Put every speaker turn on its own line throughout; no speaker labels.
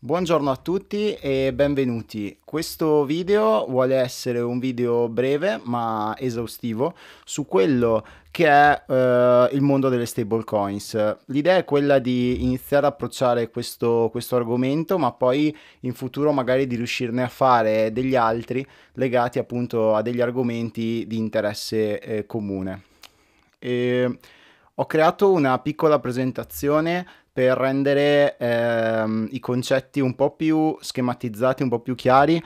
Buongiorno a tutti e benvenuti. Questo video vuole essere un video breve ma esaustivo su quello che è eh, il mondo delle stablecoins. L'idea è quella di iniziare ad approcciare questo, questo argomento ma poi in futuro magari di riuscirne a fare degli altri legati appunto a degli argomenti di interesse eh, comune. E ho creato una piccola presentazione per rendere ehm, i concetti un po' più schematizzati, un po' più chiari,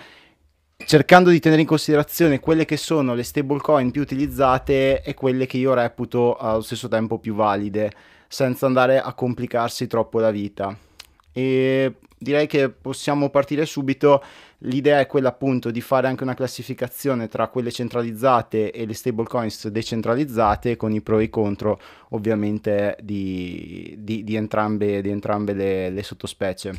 cercando di tenere in considerazione quelle che sono le stablecoin più utilizzate e quelle che io reputo allo stesso tempo più valide, senza andare a complicarsi troppo la vita. E direi che possiamo partire subito. L'idea è quella appunto di fare anche una classificazione tra quelle centralizzate e le stablecoins decentralizzate con i pro e i contro ovviamente di, di, di entrambe, di entrambe le, le sottospecie.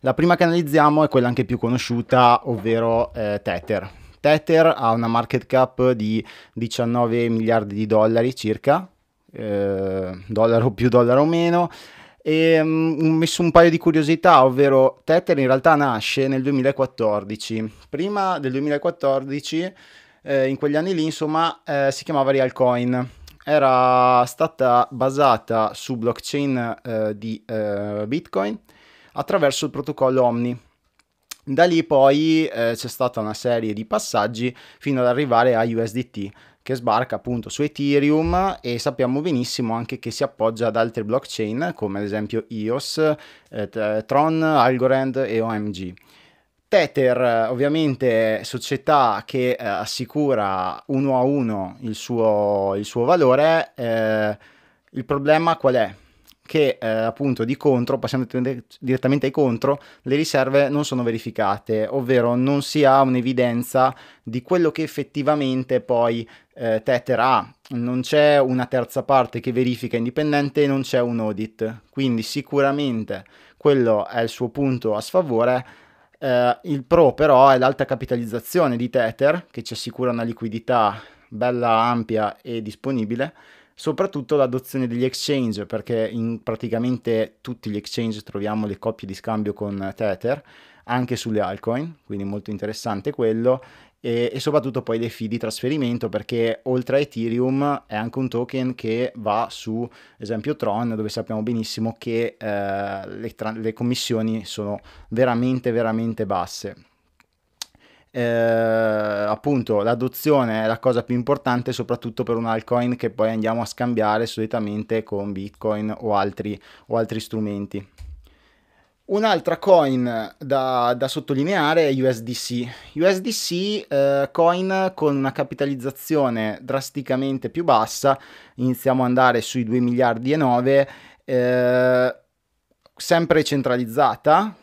La prima che analizziamo è quella anche più conosciuta, ovvero eh, Tether. Tether ha una market cap di 19 miliardi di dollari circa, eh, dollaro più dollaro meno, e mm, ho messo un paio di curiosità, ovvero Tether in realtà nasce nel 2014. Prima del 2014, eh, in quegli anni lì, insomma, eh, si chiamava Realcoin. Era stata basata su blockchain eh, di eh, Bitcoin attraverso il protocollo Omni. Da lì poi eh, c'è stata una serie di passaggi fino ad arrivare a USDT che sbarca appunto su Ethereum e sappiamo benissimo anche che si appoggia ad altre blockchain come ad esempio EOS, eh, Tron, Algorand e OMG. Tether ovviamente è società che eh, assicura uno a uno il suo, il suo valore, eh, il problema qual è? che eh, appunto di contro, passando direttamente ai contro, le riserve non sono verificate, ovvero non si ha un'evidenza di quello che effettivamente poi eh, Tether ha, non c'è una terza parte che verifica indipendente, non c'è un audit, quindi sicuramente quello è il suo punto a sfavore. Eh, il pro però è l'alta capitalizzazione di Tether che ci assicura una liquidità bella ampia e disponibile soprattutto l'adozione degli exchange, perché in praticamente tutti gli exchange troviamo le coppie di scambio con Tether, anche sulle altcoin, quindi molto interessante quello, e, e soprattutto poi dei fee di trasferimento, perché oltre a Ethereum è anche un token che va su, ad esempio, Tron, dove sappiamo benissimo che eh, le, tra- le commissioni sono veramente, veramente basse eh, appunto l'adozione è la cosa più importante soprattutto per un altcoin che poi andiamo a scambiare solitamente con bitcoin o altri, o altri strumenti. Un'altra coin da, da, sottolineare è USDC. USDC eh, coin con una capitalizzazione drasticamente più bassa, iniziamo ad andare sui 2 miliardi e 9, eh, sempre centralizzata,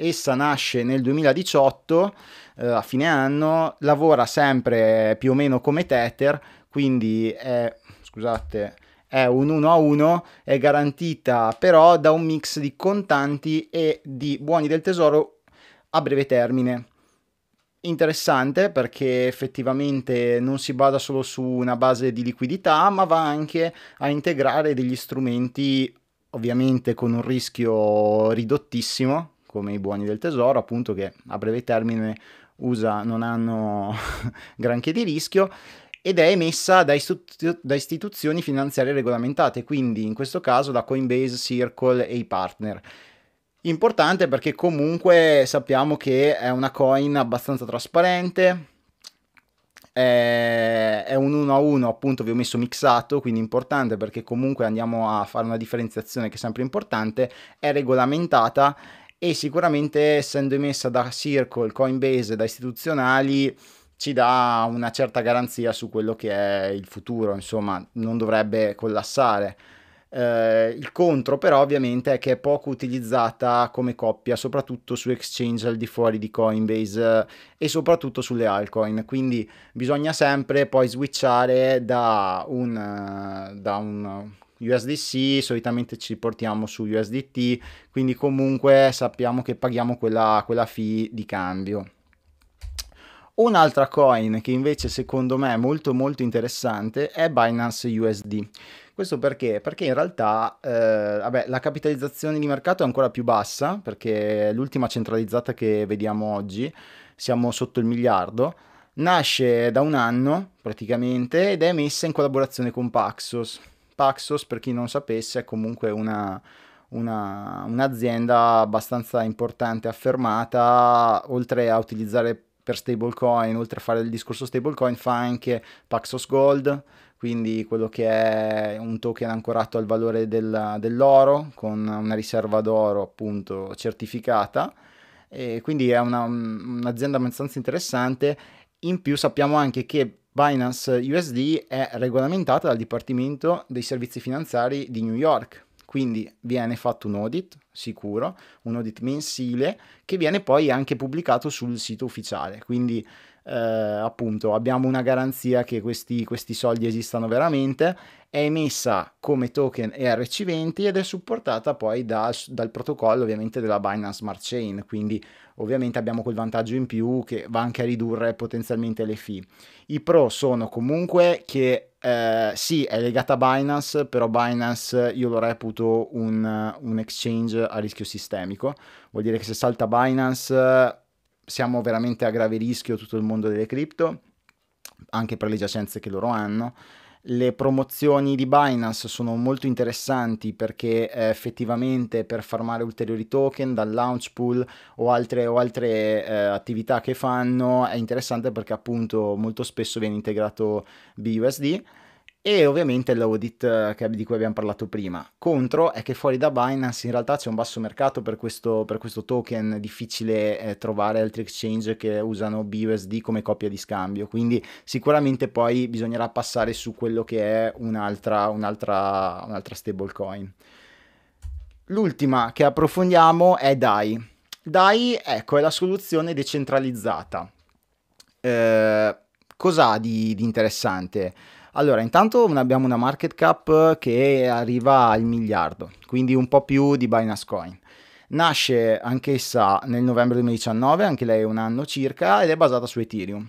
Essa nasce nel 2018, eh, a fine anno, lavora sempre più o meno come Tether, quindi è, scusate, è un 1 a 1, è garantita però da un mix di contanti e di buoni del tesoro a breve termine interessante perché effettivamente non si basa solo su una base di liquidità, ma va anche a integrare degli strumenti ovviamente con un rischio ridottissimo come i buoni del tesoro, appunto che a breve termine USA non hanno granché di rischio, ed è emessa da, istu- da, istituzioni finanziarie regolamentate, quindi in questo caso da Coinbase, Circle e i partner. Importante perché comunque sappiamo che è una coin abbastanza trasparente, è, un 1 a 1 appunto vi ho messo mixato, quindi importante perché comunque andiamo a fare una differenziazione che è sempre importante, è regolamentata e sicuramente essendo emessa da Circle, Coinbase, da istituzionali, ci dà una certa garanzia su quello che è il futuro, insomma non dovrebbe collassare. Eh, il contro però ovviamente è che è poco utilizzata come coppia, soprattutto su exchange al di fuori di Coinbase eh, e soprattutto sulle altcoin, quindi bisogna sempre poi switchare da un, eh, da un USDC, solitamente ci portiamo su USDT, quindi comunque sappiamo che paghiamo quella, quella fee di cambio. Un'altra coin che invece secondo me è molto molto interessante è Binance USD. Questo perché? Perché in realtà eh, vabbè, la capitalizzazione di mercato è ancora più bassa, perché l'ultima centralizzata che vediamo oggi, siamo sotto il miliardo, nasce da un anno praticamente ed è messa in collaborazione con Paxos. Paxos, per chi non sapesse, è comunque una, una, un'azienda abbastanza importante, affermata, oltre a utilizzare per stablecoin, oltre a fare il discorso stablecoin, fa anche Paxos Gold, quindi quello che è un token ancorato al valore del, dell'oro con una riserva d'oro appunto certificata e quindi è una, un'azienda abbastanza interessante in più sappiamo anche che Binance USD è regolamentata dal Dipartimento dei Servizi Finanziari di New York, quindi viene fatto un audit sicuro, un audit mensile che viene poi anche pubblicato sul sito ufficiale, quindi eh, appunto abbiamo una garanzia che questi, questi soldi esistano veramente, è emessa come token ERC20 ed è supportata poi da, dal protocollo ovviamente della Binance Smart Chain, quindi ovviamente abbiamo quel vantaggio in più che va anche a ridurre potenzialmente le fee. I pro sono comunque che eh, sì, è legata a Binance, però Binance io lo reputo un, un exchange a rischio sistemico, vuol dire che se salta Binance siamo veramente a grave rischio tutto il mondo delle cripto, anche per le giacenze che loro hanno. Le promozioni di Binance sono molto interessanti perché eh, effettivamente per farmare ulteriori token dal launch pool o altre, o altre eh, attività che fanno è interessante perché appunto molto spesso viene integrato BUSD e ovviamente l'audit eh, che, di cui abbiamo parlato prima. Contro è che fuori da Binance in realtà c'è un basso mercato per questo, per questo token, difficile eh, trovare altri exchange che usano BUSD come coppia di scambio, quindi sicuramente poi bisognerà passare su quello che è un'altra, un'altra, un'altra stablecoin. L'ultima che approfondiamo è DAI. DAI, ecco, è la soluzione decentralizzata. Eh, cosa di, di interessante? Allora, intanto abbiamo una market cap che arriva al miliardo, quindi un po' più di Binance Coin. Nasce anch'essa nel novembre 2019, anche lei è un anno circa, ed è basata su Ethereum.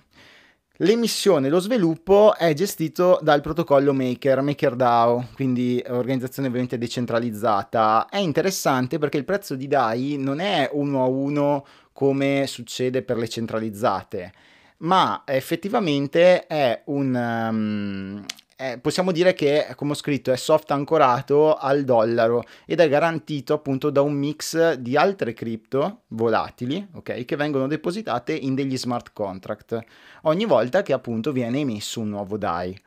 L'emissione e lo sviluppo è gestito dal protocollo Maker, MakerDAO, quindi organizzazione ovviamente decentralizzata. È interessante perché il prezzo di DAI non è uno a uno come succede per le centralizzate ma effettivamente è un... Um, eh, possiamo dire che, come ho scritto, è soft ancorato al dollaro ed è garantito appunto da un mix di altre cripto volatili, ok, che vengono depositate in degli smart contract ogni volta che appunto viene emesso un nuovo DAI.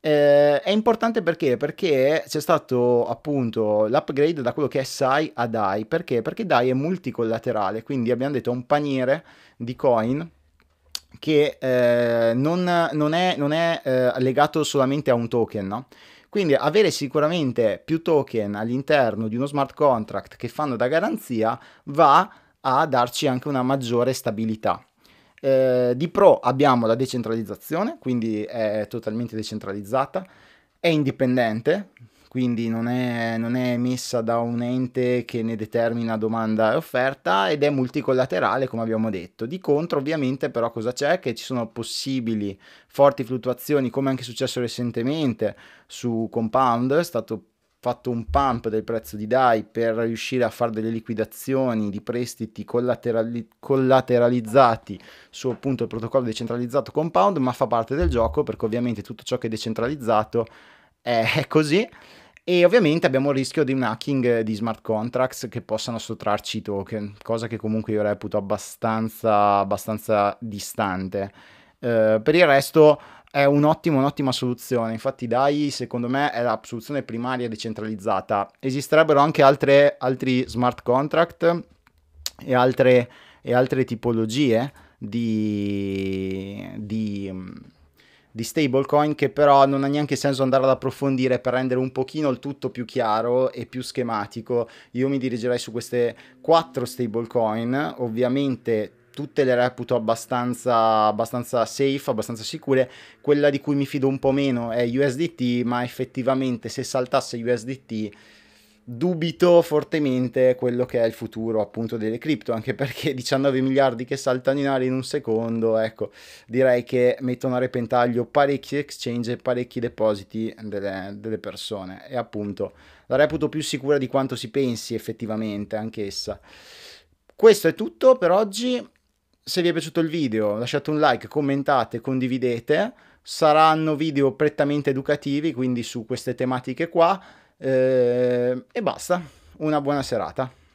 Eh, è importante perché? Perché c'è stato appunto l'upgrade da quello che è SAI a DAI. Perché? Perché DAI è multicollaterale, quindi abbiamo detto un paniere di coin che eh, non, non, è, non è eh, legato solamente a un token, no? Quindi avere sicuramente più token all'interno di uno smart contract che fanno da garanzia va a darci anche una maggiore stabilità. Eh, di pro abbiamo la decentralizzazione, quindi è totalmente decentralizzata, è indipendente, quindi non è, non è emessa da un ente che ne determina domanda e offerta ed è multicollaterale come abbiamo detto. Di contro ovviamente però cosa c'è? Che ci sono possibili forti fluttuazioni come anche successo recentemente su Compound, è stato fatto un pump del prezzo di DAI per riuscire a fare delle liquidazioni di prestiti collaterali- collateralizzati su appunto il protocollo decentralizzato Compound, ma fa parte del gioco perché ovviamente tutto ciò che è decentralizzato eh, è così. E ovviamente abbiamo il rischio di un hacking di smart contracts che possano sottrarci i token, cosa che comunque io reputo abbastanza, abbastanza distante. Eh, per il resto è un'ottima, un'ottima soluzione. Infatti, DAI, secondo me, è la soluzione primaria decentralizzata. Esisterebbero anche altre, altri smart contract e altre, e altre tipologie di, di di stablecoin che però non ha neanche senso andare ad approfondire per rendere un pochino il tutto più chiaro e più schematico. Io mi dirigerei su queste quattro stablecoin, ovviamente tutte le reputo abbastanza, abbastanza safe, abbastanza sicure. Quella di cui mi fido un po' meno è USDT, ma effettivamente se saltasse USDT dubito fortemente quello che è il futuro appunto delle cripto, anche perché 19 miliardi che saltano in aria in un secondo, ecco, direi che mettono a repentaglio parecchi exchange e parecchi depositi delle, delle persone e appunto la reputo più sicura di quanto si pensi effettivamente anch'essa. Questo è tutto per oggi, se vi è piaciuto il video lasciate un like, commentate, condividete, saranno video prettamente educativi, quindi su queste tematiche qua eh, e basta, una buona serata.